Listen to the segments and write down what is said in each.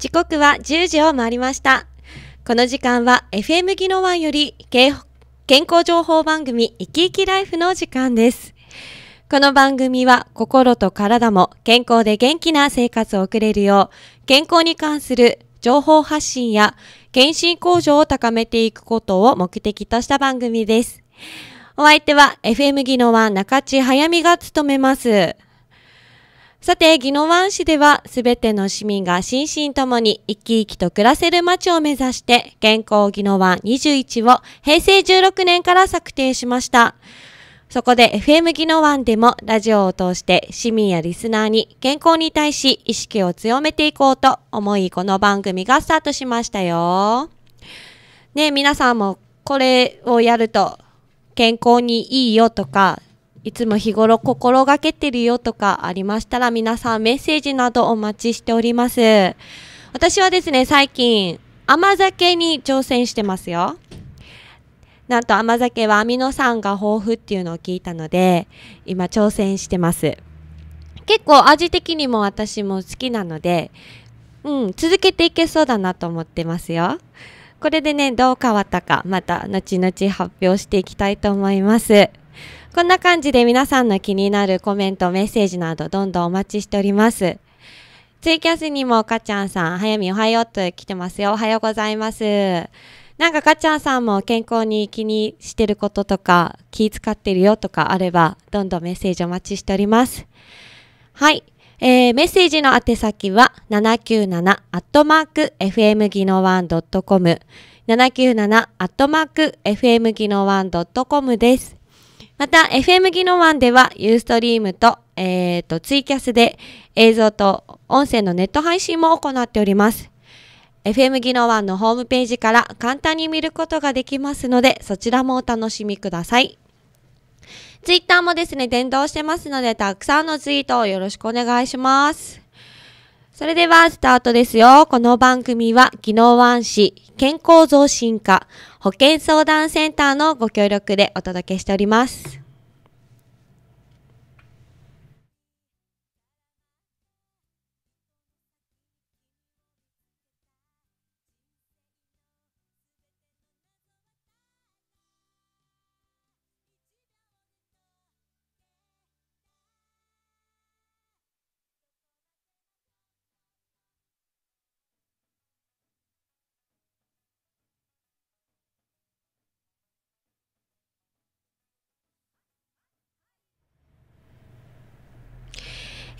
時刻は10時を回りました。この時間は FM 技能湾より健康情報番組生き生きライフの時間です。この番組は心と体も健康で元気な生活を送れるよう健康に関する情報発信や検診向上を高めていくことを目的とした番組です。お相手は FM 技能湾中地早見が務めます。さて、宜野湾市では、すべての市民が心身ともに生き生きと暮らせる街を目指して、健康宜野湾21を平成16年から策定しました。そこで FM 宜野湾でもラジオを通して市民やリスナーに健康に対し意識を強めていこうと思い、この番組がスタートしましたよ。ね皆さんもこれをやると健康にいいよとか、いつも日頃心がけてるよとかありましたら皆さんメッセージなどお待ちしております。私はですね、最近甘酒に挑戦してますよ。なんと甘酒はアミノ酸が豊富っていうのを聞いたので、今挑戦してます。結構味的にも私も好きなので、うん、続けていけそうだなと思ってますよ。これでね、どう変わったか、また後々発表していきたいと思います。こんな感じで皆さんの気になるコメント、メッセージなどどんどんお待ちしております。ツイキャスにもかちゃんさん、早見おはようと来てますよ。おはようございます。なんかかちゃんさんも健康に気にしてることとか、気使ってるよとかあれば、どんどんメッセージお待ちしております。はい。えー、メッセージの宛先は、797-fmgino1.com、797-fmgino1.com です。また、FM 技能湾では、ユーストリームと、えっ、ー、と、ツイキャスで映像と音声のネット配信も行っております。FM 技能湾のホームページから簡単に見ることができますので、そちらもお楽しみください。ツイッターもですね、伝道してますので、たくさんのツイートをよろしくお願いします。それではスタートですよ。この番組は技能湾市健康増進課保健相談センターのご協力でお届けしております。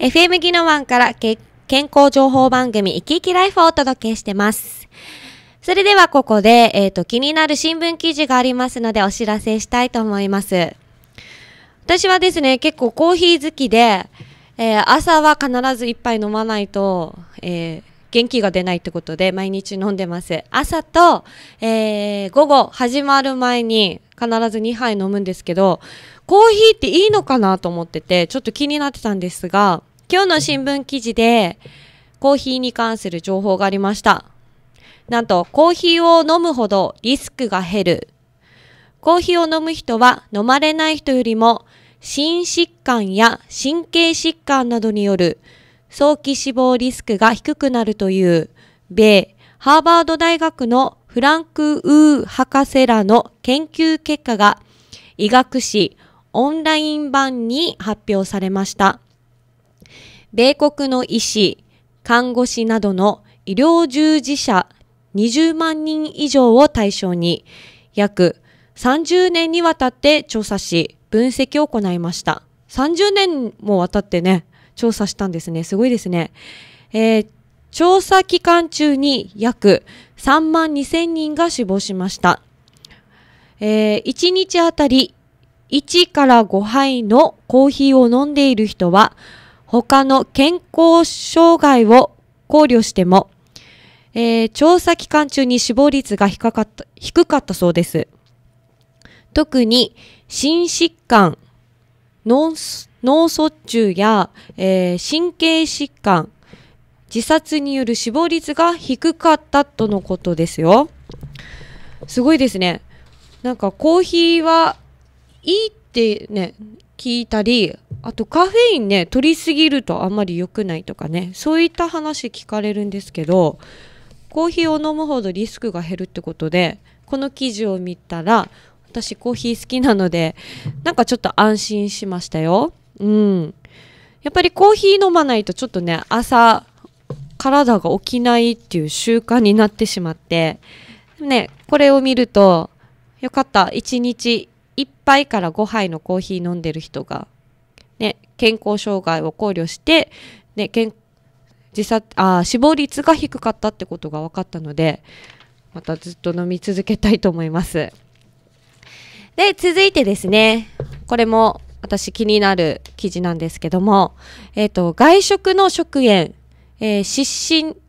FM 技能ンから健康情報番組、生き生きライフをお届けしてます。それではここで、えっ、ー、と、気になる新聞記事がありますのでお知らせしたいと思います。私はですね、結構コーヒー好きで、えー、朝は必ず一杯飲まないと、えー、元気が出ないってことで毎日飲んでます。朝と、えー、午後始まる前に必ず2杯飲むんですけど、コーヒーっていいのかなと思ってて、ちょっと気になってたんですが、今日の新聞記事でコーヒーに関する情報がありました。なんと、コーヒーを飲むほどリスクが減る。コーヒーを飲む人は飲まれない人よりも心疾患や神経疾患などによる早期死亡リスクが低くなるという米ハーバード大学のフランク・ウー博士らの研究結果が医学誌オンライン版に発表されました。米国の医師、看護師などの医療従事者20万人以上を対象に、約30年にわたって調査し、分析を行いました。30年もわたってね、調査したんですね。すごいですね。えー、調査期間中に約3万2千人が死亡しました。えー、1日あたり1から5杯のコーヒーを飲んでいる人は、他の健康障害を考慮しても、えー、調査期間中に死亡率が低かった低かったそうです。特に心疾患、脳卒中や、えー、神経疾患、自殺による死亡率が低かったとのことですよ。すごいですね。なんかコーヒーはいいってね、聞いたり、あとカフェインね取りすぎるとあんまり良くないとかねそういった話聞かれるんですけどコーヒーを飲むほどリスクが減るってことでこの記事を見たら私コーヒー好きなのでなんかちょっと安心しましたよ。うん、やっぱりコーヒー飲まないとちょっとね朝体が起きないっていう習慣になってしまってねこれを見るとよかった1日1杯から5杯のコーヒー飲んでる人が健康障害を考慮して、ね、健自殺あ死亡率が低かったってことが分かったのでまたずっと飲み続けたいと思います。で続いてですねこれも私気になる記事なんですけども、えっ、ー、と外食の食塩、えー、失神脂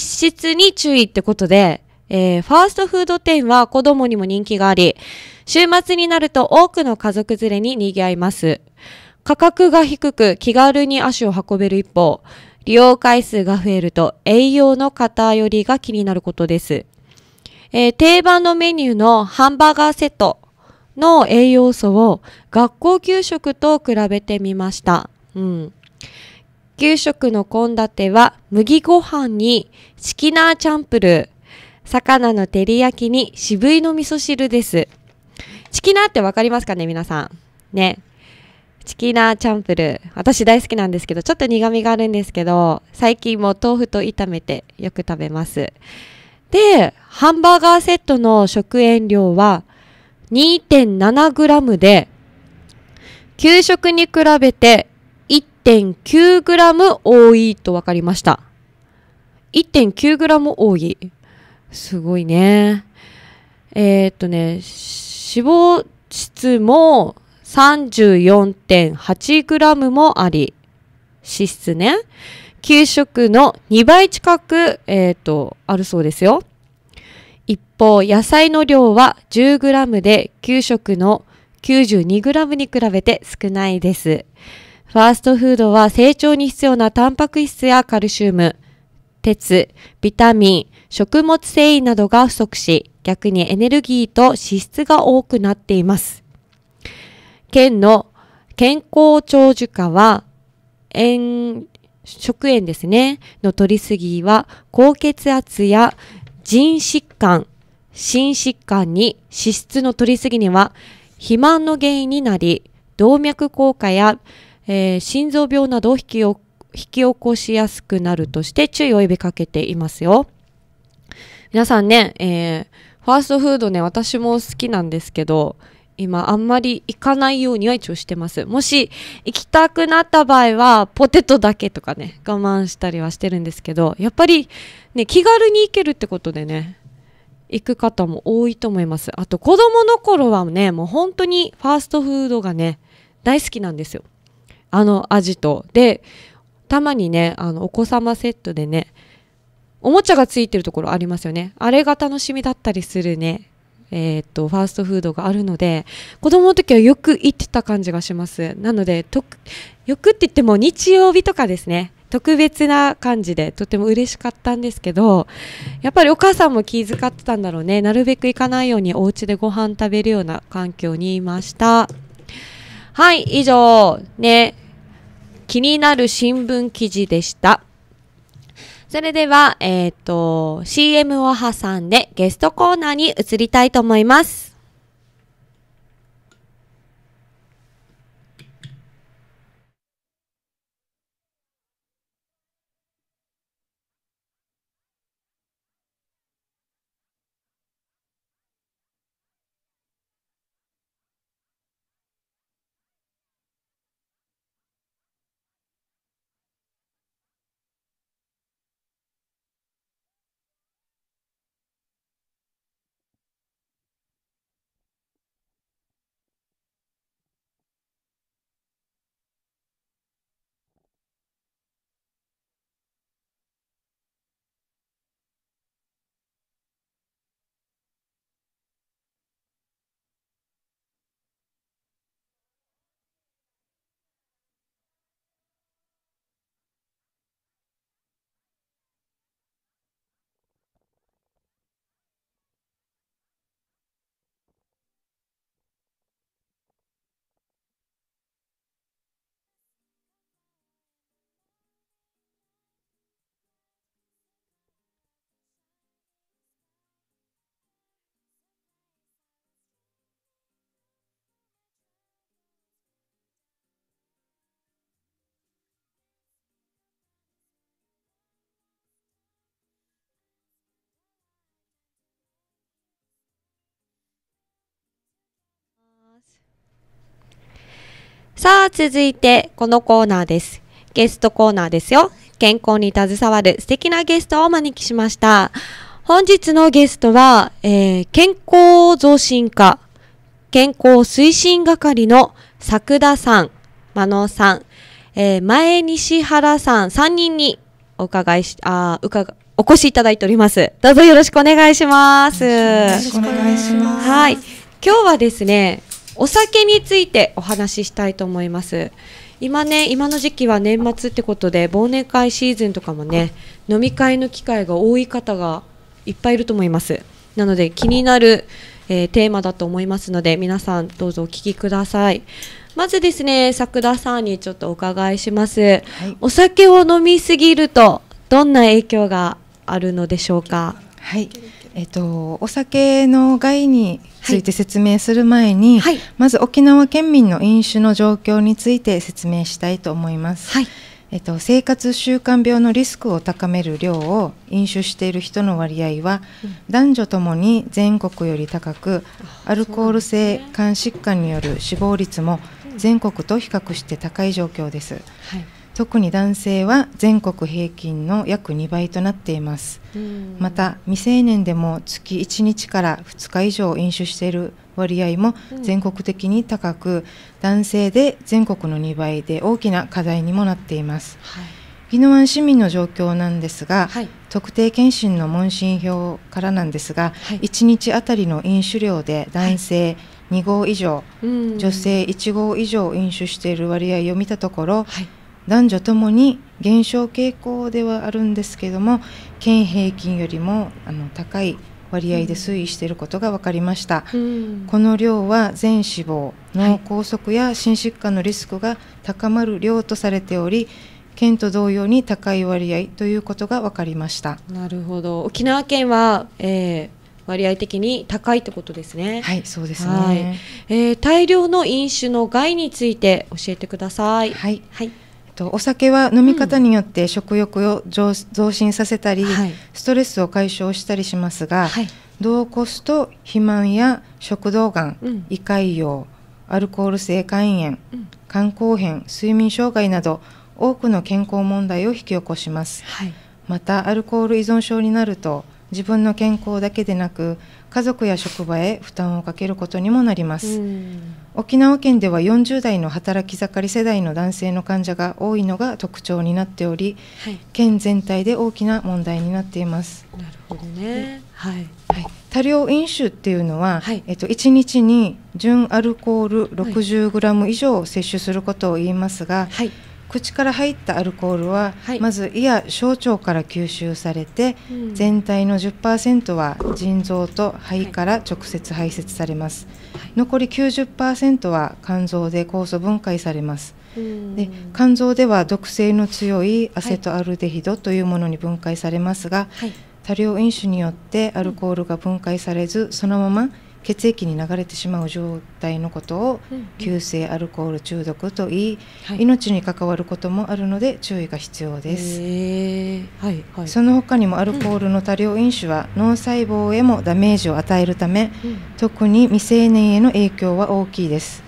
質に注意ってことで、えー、ファーストフード店は子供にも人気があり週末になると多くの家族連れに賑わいます。価格が低く気軽に足を運べる一方、利用回数が増えると栄養の偏りが気になることです。えー、定番のメニューのハンバーガーセットの栄養素を学校給食と比べてみました。うん、給食の献立は麦ご飯にチキナーチャンプルー、魚の照り焼きに渋いの味噌汁です。チキナーってわかりますかね皆さん。ね。チキーナチャンプル私大好きなんですけどちょっと苦味があるんですけど最近も豆腐と炒めてよく食べますでハンバーガーセットの食塩量は 2.7g で給食に比べて 1.9g 多いと分かりました 1.9g 多いすごいねえー、っとね脂肪質も 34.8g もあり、脂質ね、給食の2倍近く、えっ、ー、と、あるそうですよ。一方、野菜の量は 10g で、給食の 92g に比べて少ないです。ファーストフードは成長に必要なタンパク質やカルシウム、鉄、ビタミン、食物繊維などが不足し、逆にエネルギーと脂質が多くなっています。県の健康長寿課は、塩、食塩ですね、の取りすぎは、高血圧や腎疾患、心疾患に脂質の取りすぎには、肥満の原因になり、動脈硬化や、えー、心臓病などを引き起こしやすくなるとして注意を呼びかけていますよ。皆さんね、えー、ファーストフードね、私も好きなんですけど、今あんまり行かないようには一応してます。もし行きたくなった場合はポテトだけとかね、我慢したりはしてるんですけど、やっぱりね、気軽に行けるってことでね、行く方も多いと思います。あと子供の頃はね、もう本当にファーストフードがね、大好きなんですよ。あの味と。で、たまにね、あのお子様セットでね、おもちゃがついてるところありますよね。あれが楽しみだったりするね。えー、っとファーストフードがあるので子供の時はよく行ってた感じがしますなのでとよくって言っても日曜日とかですね特別な感じでとても嬉しかったんですけどやっぱりお母さんも気遣ってたんだろうねなるべく行かないようにお家でご飯食べるような環境にいましたはい以上ね気になる新聞記事でしたそれでは、えっ、ー、と、CM を挟んでゲストコーナーに移りたいと思います。さあ、続いて、このコーナーです。ゲストコーナーですよ。健康に携わる素敵なゲストをお招きしました。本日のゲストは、えー、健康増進課、健康推進係の作田さん、真野さん、えー、前西原さん3人にお伺いし、あ伺、お越しいただいております。どうぞよろしくお願いします。よろしくお願いします。はい。今日はですね、お酒についてお話ししたいと思います今ね今の時期は年末ってことで忘年会シーズンとかもね飲み会の機会が多い方がいっぱいいると思いますなので気になる、えー、テーマだと思いますので皆さんどうぞお聞きくださいまずですね桜さんにちょっとお伺いします、はい、お酒を飲みすぎるとどんな影響があるのでしょうかはいえっと、お酒の害について説明する前に、はい、まず沖縄県民の飲酒の状況について説明したいと思います、はい、えっと、生活習慣病のリスクを高める量を飲酒している人の割合は、うん、男女ともに全国より高くアルコール性肝疾患による死亡率も全国と比較して高い状況です。はい特に男性は全国平均の約2倍となっています、また未成年でも月1日から2日以上飲酒している割合も全国的に高く、うん、男性で全国の2倍で大きな課題にもなっています、はい宜野湾市民の状況なんですが、はい、特定健診の問診票からなんですが、はい、1日あたりの飲酒量で男性2合以上、女性1合以上飲酒している割合を見たところ、はい男女ともに減少傾向ではあるんですけども県平均よりもあの高い割合で推移していることが分かりました、うん、この量は全死亡脳梗塞や心疾患のリスクが高まる量とされており県と同様に高い割合ということが分かりましたなるほど沖縄県は、えー、割合的に高いってことですねはいそうですね、えー、大量の飲酒の害について教えてくださいはい、はいとお酒は飲み方によって食欲を増進させたり、うんはい、ストレスを解消したりしますが、はい、度を越すと肥満や食道がん、うん、胃潰瘍アルコール性肝炎、うん、肝硬変睡眠障害など多くの健康問題を引き起こします、はい、またアルコール依存症になると自分の健康だけでなく家族や職場へ負担をかけることにもなります、沖縄県では40代の働き盛り世代の男性の患者が多いのが特徴になっており、はい、県全体で大きな問題になっていますなるほどね、はい、はい、多量飲酒っていうのは、はい、えっと、1日に純アルコール 60g 以上摂取することを言いますが、はい口から入ったアルコールは、はい、まず胃や小腸から吸収されて、うん、全体の10%は腎臓と肺から直接排泄されます、はい、残り90%は肝臓で酵素分解されます、うん、で肝臓では毒性の強いアセトアルデヒドというものに分解されますが、はい、多量飲酒によってアルコールが分解されずそのまま血液に流れてしまう状態のことを急性アルコール中毒といい、はい、命に関わることもあるので注意が必要です、はいはい、その他にもアルコールの多量飲酒は脳細胞へもダメージを与えるため、うん、特に未成年への影響は大きいです、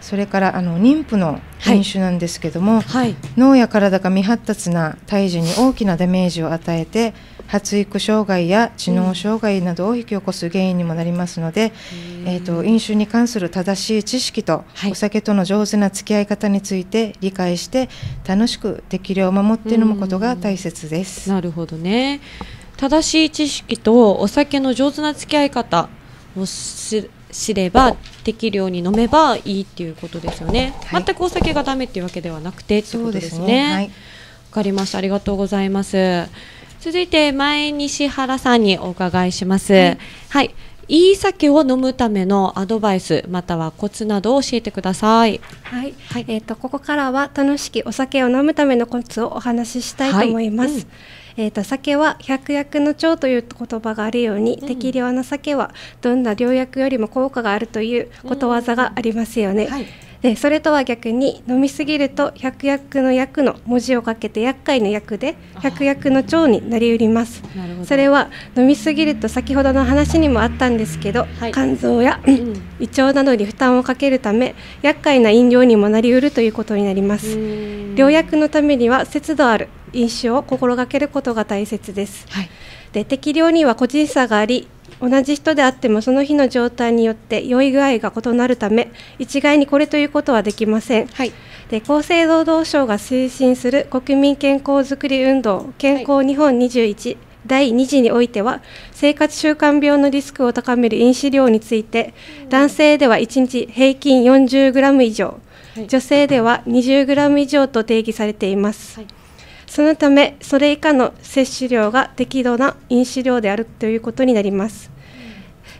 それからあの妊婦の飲酒なんですけども、脳や体が未発達な胎児に大きなダメージを与えて発育障害や知能障害などを引き起こす原因にもなりますので、うん、えーと、飲酒に関する正しい知識と、はい、お酒との上手な付き合い方について理解して楽しく適量を守って飲むことが大切です。うん、なるほどね正しい知識とお酒の上手な付き合い方を知れば適量に飲めばいいっていうことですよね、はい、全くお酒がダメっていうわけではなくてってことですね。わ、ねはい、かりましたありがとうございます。続いて前西原さんにお伺いします。はい、はい、いい酒を飲むためのアドバイスまたはコツなどを教えてください。はい、はい、えっ、ー、とここからは楽しくお酒を飲むためのコツをお話ししたいと思います。はいうんえーと、酒は百薬の長という言葉があるように、うん、適量の酒はどんな良薬よりも効果があるということわざがありますよね。うんはいでそれとは逆に飲みすぎると百薬の薬の文字をかけて厄介の薬で百薬の長になりうりますそれは飲みすぎると先ほどの話にもあったんですけど、はい、肝臓や、うん、胃腸などに負担をかけるため厄介な飲料にもなりうるということになります療薬のためには節度ある飲酒を心がけることが大切です、はい、で適量には個人差があり同じ人であってもその日の状態によって酔い具合が異なるため一概にこれということはできません、はい、で厚生労働省が推進する国民健康づくり運動健康日本21、はい、第2次においては生活習慣病のリスクを高める飲酒量について、うん、男性では1日平均 40g 以上、はい、女性では 20g 以上と定義されています。そのためそれ以下の摂取量が適度な飲酒量であるということになります。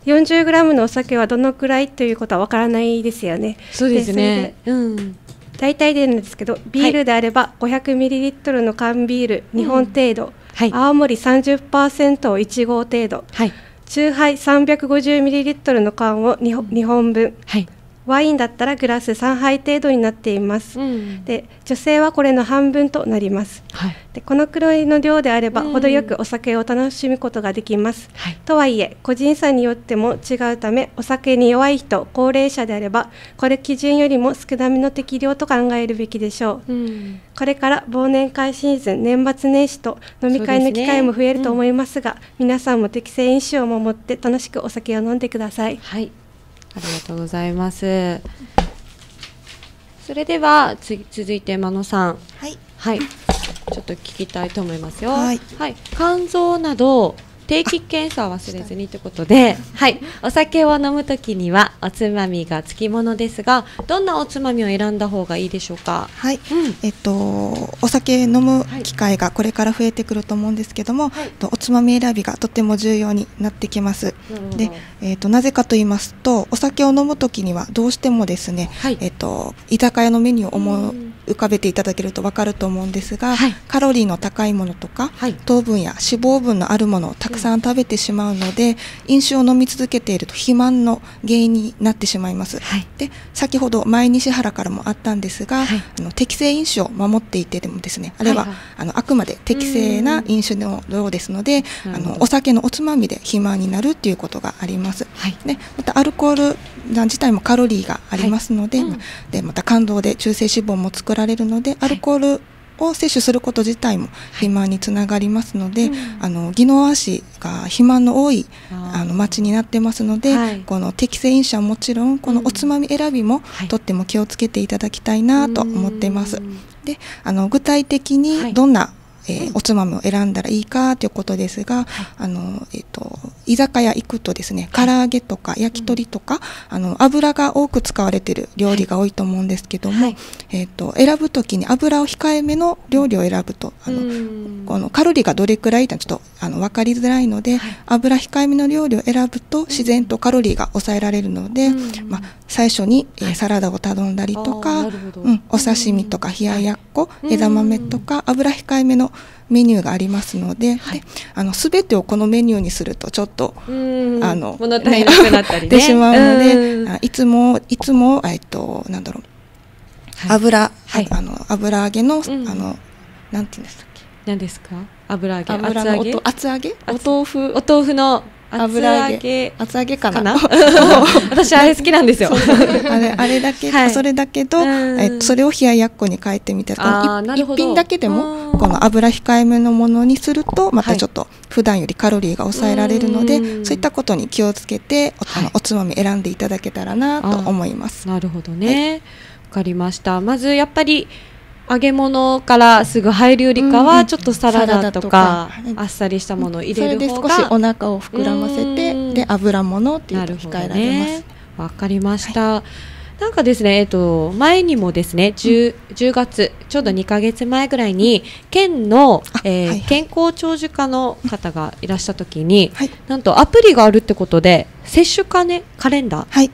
40g のお酒はどのくらいということはわからないですよね。そうですね。うん。大体でですけど、ビールであれば 500ml の缶ビール2本程度、うんはい、青森30%を1合程度、はい、中杯 350ml の缶を 2, 本分、はい、ワインだったらグラス3杯程度になっています、うん、で女性はこれの半分となります、はい、でこのくらいの量であれば、程よくお酒を楽しむことができます、はい、とはいえ個人差によっても違うためお酒に弱い人高齢者であればこれ基準よりも少なめの適量と考えるべきでしょう、うん、これから忘年会シーズン年末年始と飲み会の機会も増えると思いますが、ね、皆さんも適正飲酒を守って楽しくお酒を飲んでください、はいありがとうございます。それではつ続いて真野さん、はい、はい、ちょっと聞きたいと思いますよ。はい、はい、肝臓など定期検査を忘れずにということで、はい、お酒を飲むときにはおつまみがつきものですがどんなおつまみを選んだ方がいいでしょうか、はいうん、えっと、お酒飲む機会がこれから増えてくると思うんですけども、はい、おつまみ選びがとても重要になってきます。でえっと、なぜかと言いますとお酒を飲むときにはどうしてもですね、はい、えっと、居酒屋のメニューを思う浮かべていただけると分かると思うんですが、はい、カロリーの高いものとか、はい、糖分や脂肪分のあるものをたくさん食べてしまうので、飲酒を飲み続けていると肥満の原因になってしまいます、はい、で先ほど前西原からもあったんですが、あの適正飲酒を守っていてでもですねあれは、あのあくまで適正な飲酒の量ですのであのお酒のおつまみで肥満になるということがあります、でまたアルコール自体もカロリーがありますので,、でまた感動で中性脂肪もくられるのでアルコールを摂取すること自体も肥満につながりますので、はい、あの技能足が肥満の多いあの町になってますので、はい、この適正飲酒はもちろんこのおつまみ選びも、とっても気をつけていただきたいなと思っています。であの具体的にどんな、えー、おつまみを選んだらいいかということですが、あのえっ、ー、と居酒屋行くとですね唐揚げとか焼き鳥とか、あの油が多く使われている料理が多いと思うんですけども、えっと選ぶ時に油を控えめの料理を選ぶとあのこのカロリーがどれくらいかちょっとあの分かりづらいので、油控えめの料理を選ぶと自然とカロリーが抑えられるので、まあ、最初に、えー、サラダを頼んだりとか、うん、お刺身とか冷ややっ粉、枝豆とか油控えめのメニューがありますので、はい、あの全てをこのメニューにするとちょっとあの物足りなくなったり、ね、てしまうのでいつもいつもえっとなんだろう、油、はい、あの油揚げの、うん、あのなんて言うんですか何ですか油揚げ油厚揚げお豆腐お豆腐の油揚げ厚揚げかな 私あれ好きなんですよあれあれだけ、それだけど、えそれを冷ややっこに変えてみた一品だけでもこの油控えめのものにするとまたちょっと普段よりカロリーが抑えられるので、そういったことに気をつけてお,、はおつまみ選んでいただけたらなと思います。なるほどね、わ、かりましたまずやっぱり揚げ物からすぐ入るよりかはちょっとサラダとかあっさりしたものを入れる方が、それで少しお腹を膨らませてで油物っていうと控えられますわ、ね、かりました、はい、なんかですね、えっと、前にもですね 10,、10月ちょうど2か月前ぐらいに県の、えー、はいはい、健康長寿課の方がいらした時に、はい、なんとアプリがあるってことで接種カ,、ね、カレンダー、はい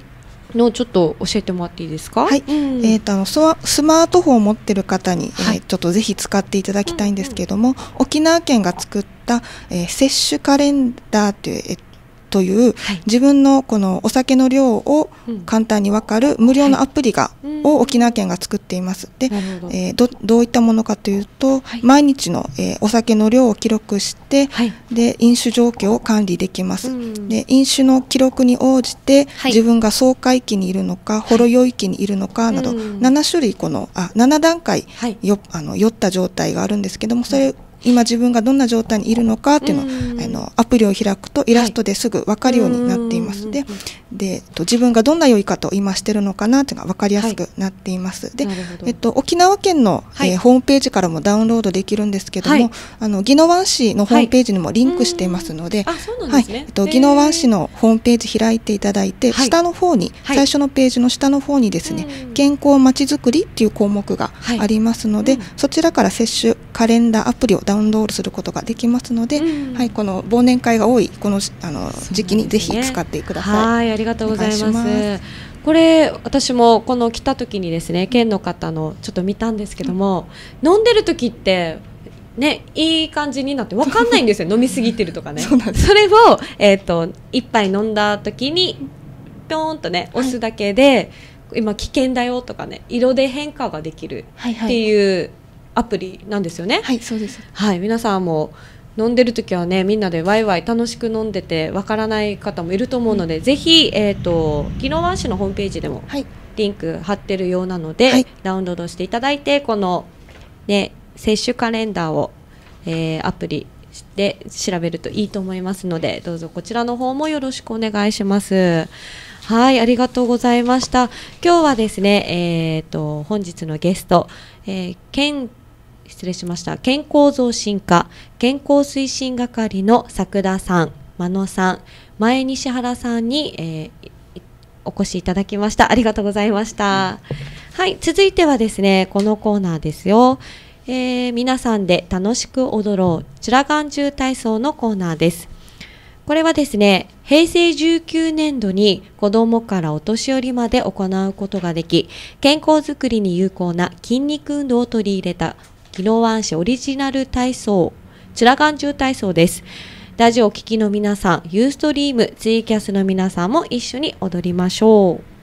のちょっと教えてもらっていいですか。はい、うん、えっ、ー、とあのスマートフォンを持ってる方に、はい、えー、ちょっとぜひ使っていただきたいんですけれども、うんうん、沖縄県が作った、えー、接種カレンダーというえっ、ー、という、はい、自分のこのお酒の量を簡単に分かる無料のアプリが、はい、を沖縄県が作っています。で、えー、どどういったものかというと、はい、毎日の、えー、お酒の量を記録して、で飲酒状況を管理できます。で飲酒の記録に応じて、自分が爽快期にいるのかほろ酔い期にいるのかなど、7種類このあ7段階、よあの酔った状態があるんですけどもそれ今自分がどんな状態にいるのかっていうのを、うん、あのアプリを開くとイラストですぐ分かるようになっています、はい、ででと自分がどんな良いかと今してるのかなっていうのが分かりやすくなっています、はい、で、えっと、沖縄県の、はい、えー、ホームページからもダウンロードできるんですけども、あの宜野湾市のホームページにもリンクしていますので宜野湾市のホームページ開いていただいて、下の方に、最初のページの下の方にですね、健康まちづくりっていう項目がありますので、うん、そちらから接種カレンダーアプリをダウンンロールすることができますので、うん、はい、この忘年会が多いこのあの、時期にぜひ使ってください。はいありがとうございますこれ私もこの来た時にですね県の方のちょっと見たんですけども、うん、飲んでる時ってね、いい感じになって分かんないんですよ飲みすぎてるとかね そそれを、えーと、一杯飲んだ時にぴょンとね押すだけで、はい、今危険だよとかね色で変化ができるっていうアプリなんですよね。はい、そうです。はい、皆さんも飲んでる時はねみんなでワイワイ楽しく飲んでてわからない方もいると思うので、うん、ぜひ、えーと、と技能湾市のホームページでもリンク貼ってるようなので、はい、ダウンロードしていただいてこの、ね、接種カレンダーを、えー、アプリで調べるといいと思いますのでどうぞこちらの方もよろしくお願いします。はい、ありがとうございました。今日はですね、えっ、ー、と、本日のゲスト、えー、ケン失礼しました。健康増進課、健康推進係の桜さん、真野さん、前西原さんに、えー、お越しいただきました。ありがとうございました。はい、続いてはですね、このコーナーですよ。えー、皆さんで楽しく踊ろう、チュラガン重体操のコーナーです。これはですね、平成19年度に子どもからお年寄りまで行うことができ、健康づくりに有効な筋肉運動を取り入れた宜野湾市オリジナル体操、チラガン中体操です。ラジオ聴きの皆さん、ユーストリーム、ツイキャスの皆さんも一緒に踊りましょう。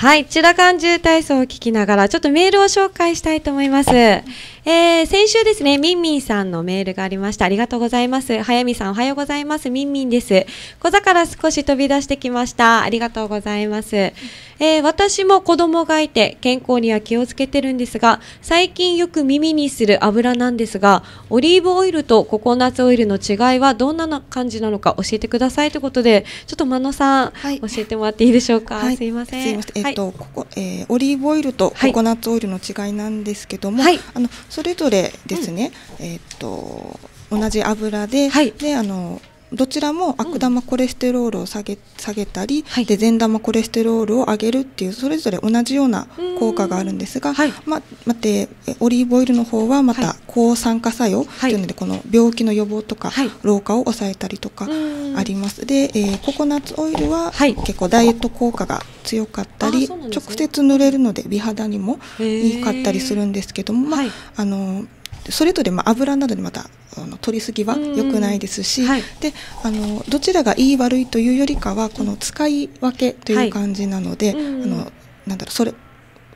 はい、チラカン重体操を聞きながら、ちょっとメールを紹介したいと思います。えー、先週ですね、ミンミンさんのメールがありました。ありがとうございます。早見さんおはようございます。ミンミンです。小座から少し飛び出してきました。ありがとうございます。えー、私も子供がいて健康には気をつけてるんですが、最近よく耳にする油なんですが、オリーブオイルとココナッツオイルの違いはどんな感じなのか教えてくださいということで、ちょっと真野さん、はい、教えてもらっていいでしょうか。はい、すいません。ません。えっと、はい、ここ、えー、オリーブオイルとココナッツオイルの違いなんですけども、あのそれぞれですね、うん、えっと同じ油で、はい、であのどちらも悪玉コレステロールを下げ下げたり、はい、で善玉コレステロールを上げるっていうそれぞれ同じような効果があるんですが、はい、ま待ってオリーブオイルの方はまた抗酸化作用というので、この病気の予防とか、老化を抑えたりとかあります。で、えー、ココナッツオイルは結構ダイエット効果が強かったり、ね、直接塗れるので美肌にもいいかったりするんですけども、まあのそれぞれまあ油などにまたあの取りすぎは良くないですし、はい、であのどちらがいい悪いというよりかはこの使い分けという感じなので、あのなんだろうそれ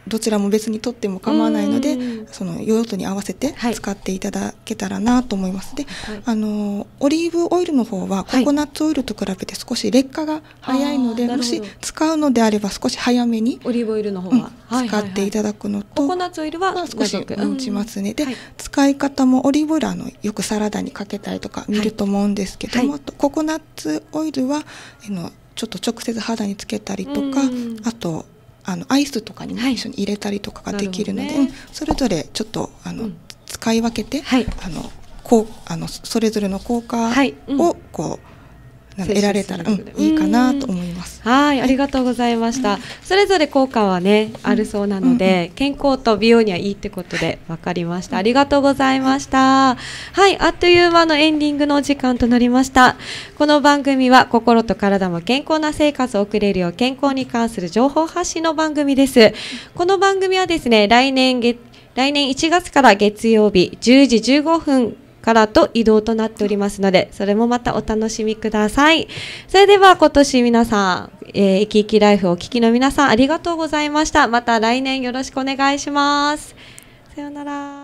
どちらも別に取っても構わないので、その用途に合わせて使っていただけたらなと思います。はい、で、あのオリーブオイルの方はココナッツオイルと比べて少し劣化が早いので、もし使うのであれば少し早めにオリーブオイルの方は、使っていただくのと、ココナッツオイルは少し持ちますね。で、使い方もオリーブオイルあのよくサラダにかけたりとか見ると思うんですけども、ココナッツオイルはあのちょっと直接肌につけたりとか、あとあのアイスとかにも一緒に入れたりとかができるので、はいね、それぞれちょっとあの、うん、使い分けて、はい、あのこうあのそれぞれの効果をこう、得られたら、うん、いいかなと思います。はい、ありがとうございました。うん、それぞれ効果はね、あるそうなので、うん、健康と美容にはいいってことでわかりました。ありがとうございました。はい、あっという間のエンディングの時間となりました。この番組は心と体も健康な生活を送れるよう健康に関する情報発信の番組です。この番組はですね、来年月来年1月から月曜日10時15分からと移動となっておりますのでそれもまたお楽しみくださいそれでは今年皆さんえー、いきいきライフお聞きの皆さんありがとうございましたまた来年よろしくお願いしますさようなら